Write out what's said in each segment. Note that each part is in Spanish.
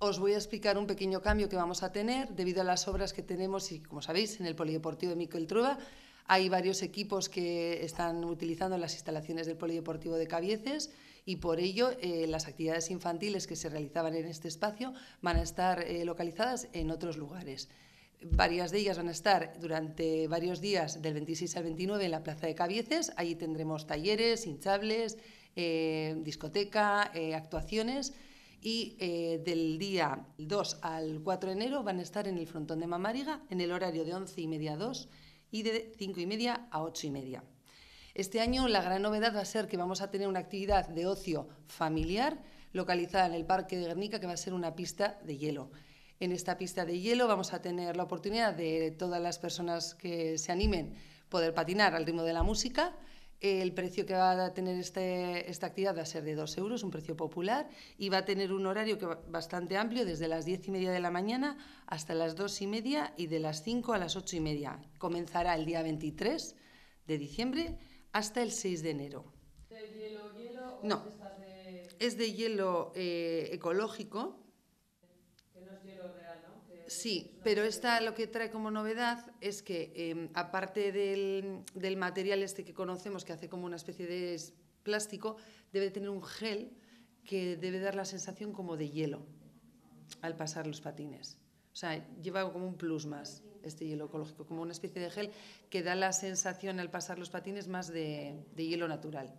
Os voy a explicar un pequeño cambio que vamos a tener debido a las obras que tenemos y, como sabéis, en el Polideportivo de Miquel Trueba. Hay varios equipos que están utilizando las instalaciones del Polideportivo de Cabieces y por ello eh, las actividades infantiles que se realizaban en este espacio van a estar eh, localizadas en otros lugares. Varias de ellas van a estar durante varios días, del 26 al 29, en la Plaza de Cabieces. Allí tendremos talleres, hinchables, eh, discoteca, actuaciones y eh, del día 2 al 4 de enero van a estar en el frontón de Mamariga en el horario de 11 y media a 2 y de 5 y media a 8 y media. Este año la gran novedad va a ser que vamos a tener una actividad de ocio familiar localizada en el Parque de Guernica que va a ser una pista de hielo. En esta pista de hielo vamos a tener la oportunidad de todas las personas que se animen poder patinar al ritmo de la música el precio que va a tener este, esta actividad va a ser de 2 euros, un precio popular, y va a tener un horario que bastante amplio, desde las 10 y media de la mañana hasta las dos y media y de las 5 a las ocho y media. Comenzará el día 23 de diciembre hasta el 6 de enero. ¿De hielo, no, es de, hielo eh, ecológico Sí, pero esta lo que trae como novedad es que, em, aparte del, material este que conocemos, que hace como una especie de plástico, debe tener un gel que debe dar la sensación como de hielo al pasar los patines. O sea, lleva como un plus más este hielo ecológico, como una especie de gel que da la sensación al pasar los patines más de hielo natural.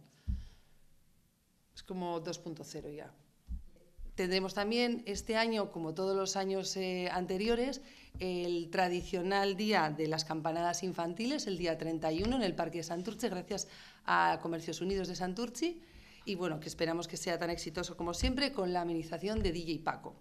Es como 2.0 ya. Tendremos también este año, como todos los años eh, anteriores, el tradicional día de las campanadas infantiles, el día 31 en el Parque de Santurce, gracias a Comercios Unidos de Santurce. Y bueno, que esperamos que sea tan exitoso como siempre con la amenización de DJ Paco.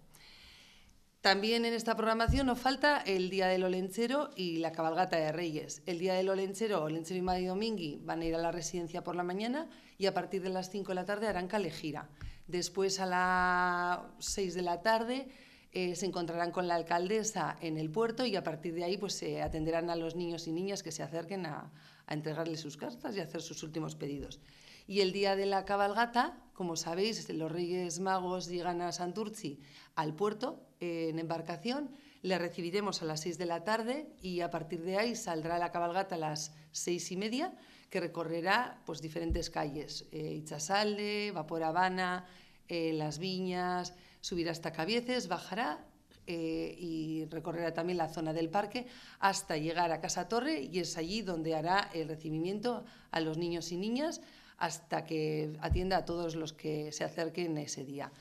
También en esta programación nos falta el Día del Olenchero y la Cabalgata de Reyes. El Día del Olenchero, Olenchero y Madre Domingui van a ir a la residencia por la mañana y a partir de las 5 de la tarde harán calejira. Después a las 6 de la tarde eh, se encontrarán con la alcaldesa en el puerto y a partir de ahí pues se atenderán a los niños y niñas que se acerquen a, a entregarles sus cartas y hacer sus últimos pedidos. Y el día de la cabalgata, como sabéis, los Reyes Magos llegan a Santurci al puerto eh, en embarcación, le recibiremos a las 6 de la tarde y a partir de ahí saldrá la cabalgata a las seis y media, que recorrerá pues, diferentes calles, eh, Ichasalde, Vapor Habana, eh, Las Viñas, subirá hasta Cabieces, bajará eh, y recorrerá también la zona del parque hasta llegar a Casa Torre y es allí donde hará el recibimiento a los niños y niñas hasta que atienda a todos los que se acerquen ese día.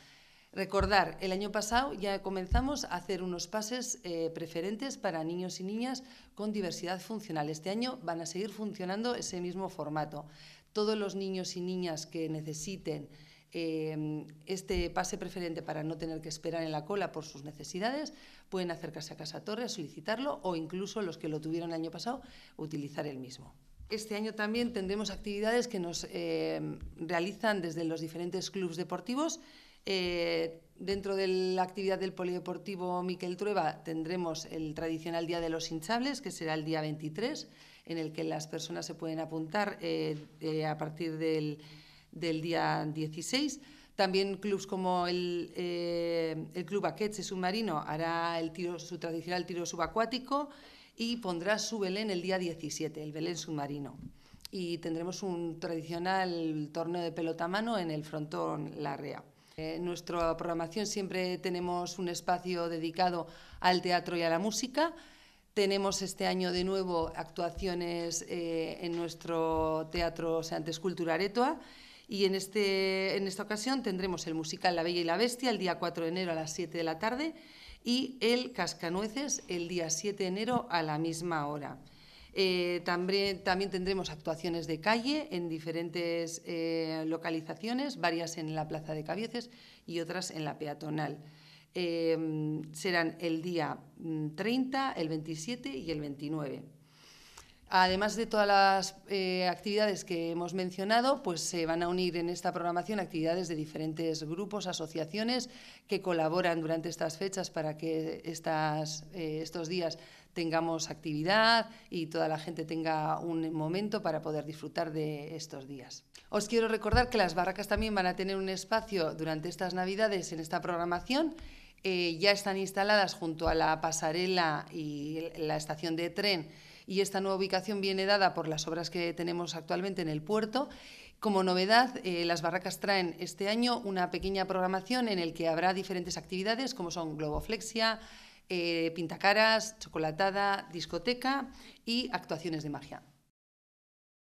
Recordar, el año pasado ya comenzamos a hacer unos pases eh, preferentes para niños y niñas con diversidad funcional. Este año van a seguir funcionando ese mismo formato. Todos los niños y niñas que necesiten Em, este pase preferente para no tener que esperar en la cola por sus necesidades, pueden acercarse a Casa Torre a solicitarlo o incluso los que lo tuvieron el año pasado utilizar el mismo. Este año también tendremos actividades que nos em, realizan desde los diferentes clubes deportivos. Eh, dentro de la actividad del Polideportivo Miquel Trueba tendremos el tradicional Día de los Hinchables, que será el día 23, en el que las personas se pueden apuntar eh, eh, a partir del del día 16. También clubs como el, eh, el Club Aquetse Submarino hará el tiro, su tradicional tiro subacuático y pondrá su Belén el día 17, el Belén Submarino. Y tendremos un tradicional torneo de pelota a mano en el frontón Larrea. Eh, en nuestra programación siempre tenemos un espacio dedicado al teatro y a la música. Tenemos este año de nuevo actuaciones eh, en nuestro teatro Santes Cultura Aretoa y este, en, esta ocasión tendremos el musical La Bella y la Bestia el día 4 de enero a las 7 de la tarde y el Cascanueces el día 7 de enero a la misma hora. Eh, también, tendremos actuaciones de calle en diferentes eh, localizaciones, varias en la Plaza de Cabieces y otras en la peatonal. Eh, serán el día 30, mm, el 27 y el 29. Además de todas las eh, actividades que hemos mencionado, pues se van a unir en esta programación actividades de diferentes grupos, asociaciones que colaboran durante estas fechas para que eh, estos días tengamos actividad y toda la gente tenga un momento para poder disfrutar de estos días. Os quiero recordar que las barracas también van a tener un espacio durante estas Navidades en esta programación eh, ya están instaladas junto a la pasarela y la estación de tren y esta nueva ubicación viene dada por las obras que tenemos actualmente en el puerto. Como novedad, eh, las barracas traen este año una pequeña programación en la que habrá diferentes actividades como son globoflexia, eh, pintacaras, chocolatada, discoteca y actuaciones de magia.